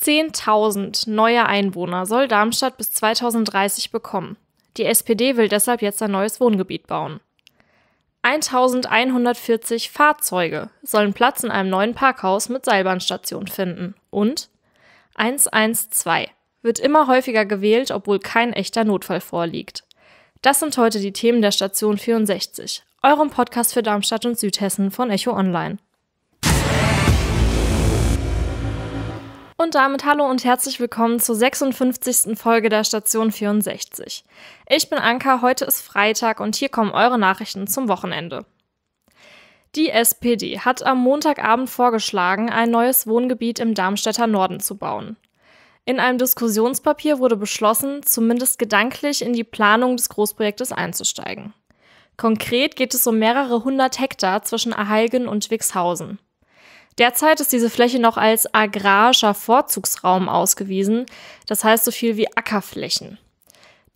10.000 neue Einwohner soll Darmstadt bis 2030 bekommen. Die SPD will deshalb jetzt ein neues Wohngebiet bauen. 1140 Fahrzeuge sollen Platz in einem neuen Parkhaus mit Seilbahnstation finden. Und 112 wird immer häufiger gewählt, obwohl kein echter Notfall vorliegt. Das sind heute die Themen der Station 64, eurem Podcast für Darmstadt und Südhessen von Echo Online. Und damit hallo und herzlich willkommen zur 56. Folge der Station 64. Ich bin Anka, heute ist Freitag und hier kommen eure Nachrichten zum Wochenende. Die SPD hat am Montagabend vorgeschlagen, ein neues Wohngebiet im Darmstädter Norden zu bauen. In einem Diskussionspapier wurde beschlossen, zumindest gedanklich in die Planung des Großprojektes einzusteigen. Konkret geht es um mehrere hundert Hektar zwischen Aheilgen und Wixhausen. Derzeit ist diese Fläche noch als agrarischer Vorzugsraum ausgewiesen, das heißt so viel wie Ackerflächen.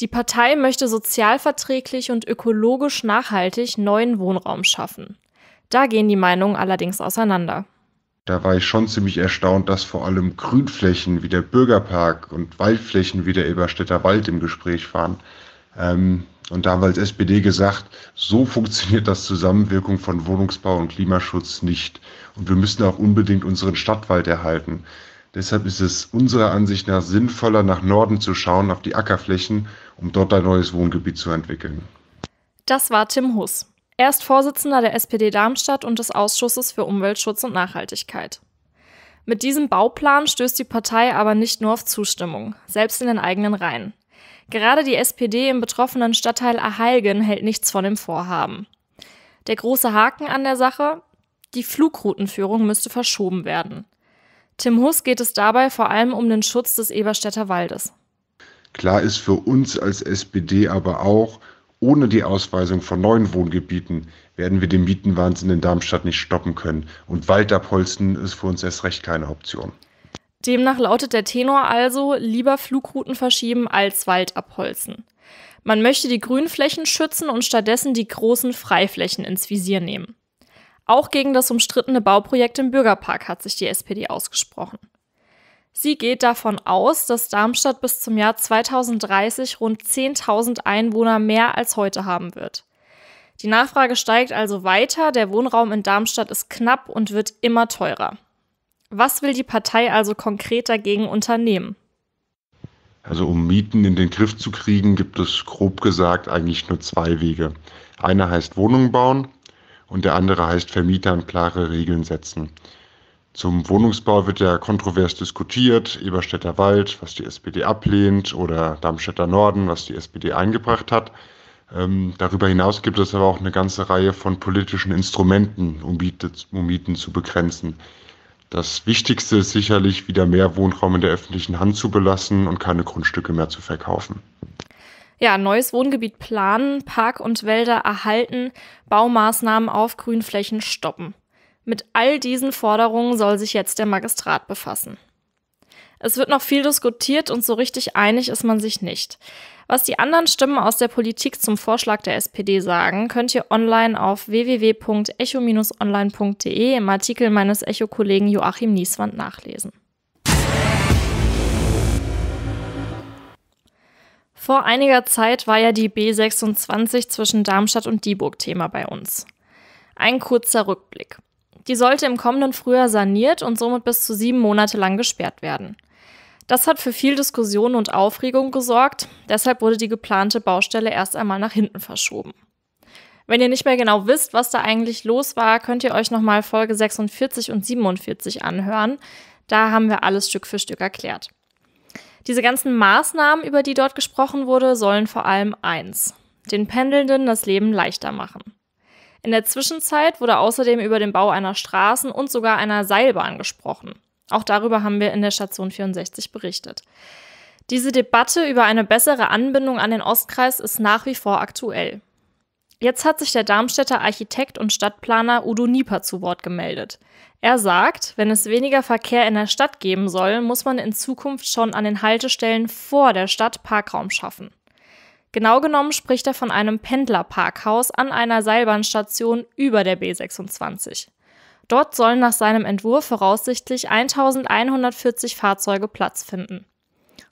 Die Partei möchte sozialverträglich und ökologisch nachhaltig neuen Wohnraum schaffen. Da gehen die Meinungen allerdings auseinander. Da war ich schon ziemlich erstaunt, dass vor allem Grünflächen wie der Bürgerpark und Waldflächen wie der Eberstädter Wald im Gespräch waren. Ähm, und da haben wir als SPD gesagt, so funktioniert das Zusammenwirken von Wohnungsbau und Klimaschutz nicht. Und wir müssen auch unbedingt unseren Stadtwald erhalten. Deshalb ist es unserer Ansicht nach sinnvoller, nach Norden zu schauen, auf die Ackerflächen, um dort ein neues Wohngebiet zu entwickeln. Das war Tim Huss. Er ist Vorsitzender der SPD Darmstadt und des Ausschusses für Umweltschutz und Nachhaltigkeit. Mit diesem Bauplan stößt die Partei aber nicht nur auf Zustimmung, selbst in den eigenen Reihen. Gerade die SPD im betroffenen Stadtteil Aheilgen hält nichts von dem Vorhaben. Der große Haken an der Sache? Die Flugroutenführung müsste verschoben werden. Tim Huss geht es dabei vor allem um den Schutz des Eberstädter Waldes. Klar ist für uns als SPD aber auch, ohne die Ausweisung von neuen Wohngebieten werden wir den Mietenwahnsinn in Darmstadt nicht stoppen können. Und Wald abholzen ist für uns erst recht keine Option. Demnach lautet der Tenor also, lieber Flugrouten verschieben als Wald abholzen. Man möchte die Grünflächen schützen und stattdessen die großen Freiflächen ins Visier nehmen. Auch gegen das umstrittene Bauprojekt im Bürgerpark hat sich die SPD ausgesprochen. Sie geht davon aus, dass Darmstadt bis zum Jahr 2030 rund 10.000 Einwohner mehr als heute haben wird. Die Nachfrage steigt also weiter, der Wohnraum in Darmstadt ist knapp und wird immer teurer. Was will die Partei also konkret dagegen unternehmen? Also um Mieten in den Griff zu kriegen, gibt es grob gesagt eigentlich nur zwei Wege. Einer heißt Wohnungen bauen und der andere heißt Vermietern klare Regeln setzen. Zum Wohnungsbau wird ja kontrovers diskutiert, Eberstädter Wald, was die SPD ablehnt, oder Darmstädter Norden, was die SPD eingebracht hat. Ähm, darüber hinaus gibt es aber auch eine ganze Reihe von politischen Instrumenten, um, Miete, um Mieten zu begrenzen. Das Wichtigste ist sicherlich, wieder mehr Wohnraum in der öffentlichen Hand zu belassen und keine Grundstücke mehr zu verkaufen. Ja, neues Wohngebiet planen, Park und Wälder erhalten, Baumaßnahmen auf Grünflächen stoppen. Mit all diesen Forderungen soll sich jetzt der Magistrat befassen. Es wird noch viel diskutiert und so richtig einig ist man sich nicht. Was die anderen Stimmen aus der Politik zum Vorschlag der SPD sagen, könnt ihr online auf www.echo-online.de im Artikel meines Echo-Kollegen Joachim Nieswand nachlesen. Vor einiger Zeit war ja die B26 zwischen Darmstadt und Dieburg Thema bei uns. Ein kurzer Rückblick. Die sollte im kommenden Frühjahr saniert und somit bis zu sieben Monate lang gesperrt werden. Das hat für viel Diskussion und Aufregung gesorgt, deshalb wurde die geplante Baustelle erst einmal nach hinten verschoben. Wenn ihr nicht mehr genau wisst, was da eigentlich los war, könnt ihr euch nochmal Folge 46 und 47 anhören. Da haben wir alles Stück für Stück erklärt. Diese ganzen Maßnahmen, über die dort gesprochen wurde, sollen vor allem eins, den Pendelnden das Leben leichter machen. In der Zwischenzeit wurde außerdem über den Bau einer Straßen- und sogar einer Seilbahn gesprochen. Auch darüber haben wir in der Station 64 berichtet. Diese Debatte über eine bessere Anbindung an den Ostkreis ist nach wie vor aktuell. Jetzt hat sich der Darmstädter Architekt und Stadtplaner Udo Nieper zu Wort gemeldet. Er sagt, wenn es weniger Verkehr in der Stadt geben soll, muss man in Zukunft schon an den Haltestellen vor der Stadt Parkraum schaffen. Genau genommen spricht er von einem Pendlerparkhaus an einer Seilbahnstation über der B26. Dort sollen nach seinem Entwurf voraussichtlich 1140 Fahrzeuge Platz finden.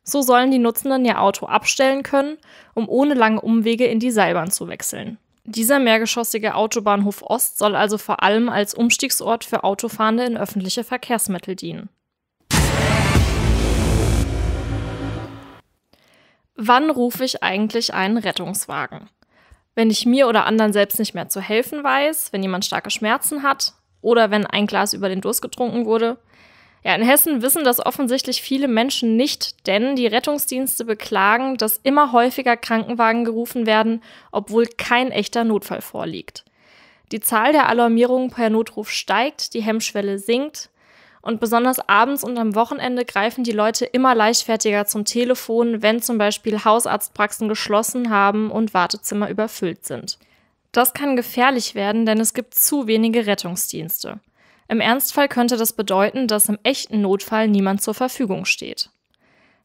So sollen die Nutzenden ihr Auto abstellen können, um ohne lange Umwege in die Seilbahn zu wechseln. Dieser mehrgeschossige Autobahnhof Ost soll also vor allem als Umstiegsort für Autofahrende in öffentliche Verkehrsmittel dienen. Wann rufe ich eigentlich einen Rettungswagen? Wenn ich mir oder anderen selbst nicht mehr zu helfen weiß, wenn jemand starke Schmerzen hat, oder wenn ein Glas über den Durst getrunken wurde. Ja, in Hessen wissen das offensichtlich viele Menschen nicht, denn die Rettungsdienste beklagen, dass immer häufiger Krankenwagen gerufen werden, obwohl kein echter Notfall vorliegt. Die Zahl der Alarmierungen per Notruf steigt, die Hemmschwelle sinkt und besonders abends und am Wochenende greifen die Leute immer leichtfertiger zum Telefon, wenn zum Beispiel Hausarztpraxen geschlossen haben und Wartezimmer überfüllt sind. Das kann gefährlich werden, denn es gibt zu wenige Rettungsdienste. Im Ernstfall könnte das bedeuten, dass im echten Notfall niemand zur Verfügung steht.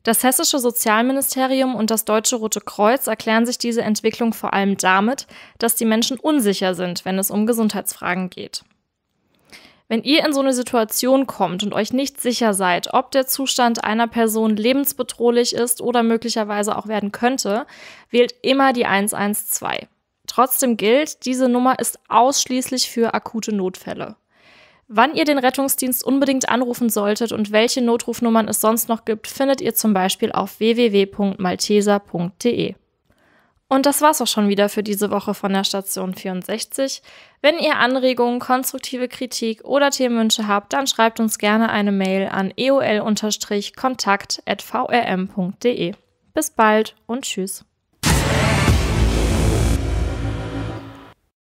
Das hessische Sozialministerium und das Deutsche Rote Kreuz erklären sich diese Entwicklung vor allem damit, dass die Menschen unsicher sind, wenn es um Gesundheitsfragen geht. Wenn ihr in so eine Situation kommt und euch nicht sicher seid, ob der Zustand einer Person lebensbedrohlich ist oder möglicherweise auch werden könnte, wählt immer die 112. Trotzdem gilt, diese Nummer ist ausschließlich für akute Notfälle. Wann ihr den Rettungsdienst unbedingt anrufen solltet und welche Notrufnummern es sonst noch gibt, findet ihr zum Beispiel auf www.malteser.de. Und das war's auch schon wieder für diese Woche von der Station 64. Wenn ihr Anregungen, konstruktive Kritik oder Themenwünsche habt, dann schreibt uns gerne eine Mail an eol-kontakt.vrm.de. Bis bald und tschüss.